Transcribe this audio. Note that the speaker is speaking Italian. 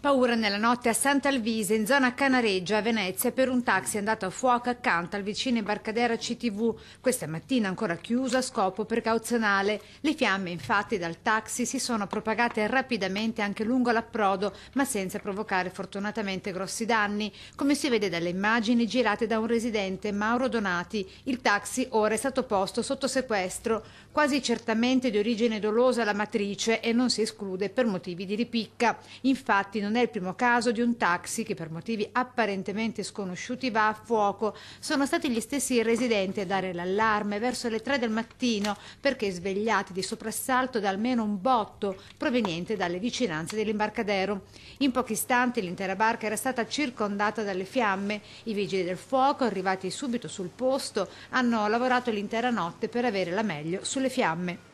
Paura nella notte a Sant'Alvise, in zona Canareggio, a Venezia, per un taxi andato a fuoco accanto al vicino Barcadera CTV, questa mattina ancora chiuso a scopo precauzionale. Le fiamme, infatti, dal taxi si sono propagate rapidamente anche lungo l'approdo, ma senza provocare fortunatamente grossi danni, come si vede dalle immagini girate da un residente, Mauro Donati. Il taxi ora è stato posto sotto sequestro, quasi certamente di origine dolosa la matrice e non si esclude per motivi di ripicca. Infatti, non non è il primo caso di un taxi che per motivi apparentemente sconosciuti va a fuoco. Sono stati gli stessi residenti a dare l'allarme verso le 3 del mattino perché svegliati di soprassalto da almeno un botto proveniente dalle vicinanze dell'imbarcadero. In pochi istanti l'intera barca era stata circondata dalle fiamme. I vigili del fuoco, arrivati subito sul posto, hanno lavorato l'intera notte per avere la meglio sulle fiamme.